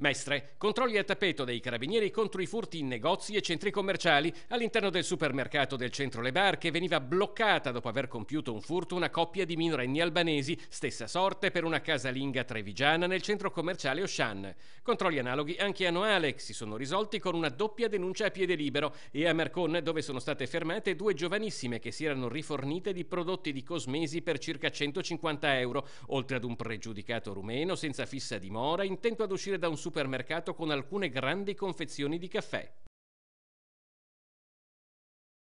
Mestre, controlli a tappeto dei carabinieri contro i furti in negozi e centri commerciali. All'interno del supermercato del centro Le Barche veniva bloccata dopo aver compiuto un furto una coppia di minorenni albanesi. Stessa sorte per una casalinga trevigiana nel centro commerciale Oshan. Controlli analoghi anche a Noale, si sono risolti con una doppia denuncia a piede libero, e a Mercon, dove sono state fermate due giovanissime che si erano rifornite di prodotti di cosmesi per circa 150 euro, oltre ad un pregiudicato rumeno senza fissa dimora, intento ad uscire da un supermercato supermercato con alcune grandi confezioni di caffè.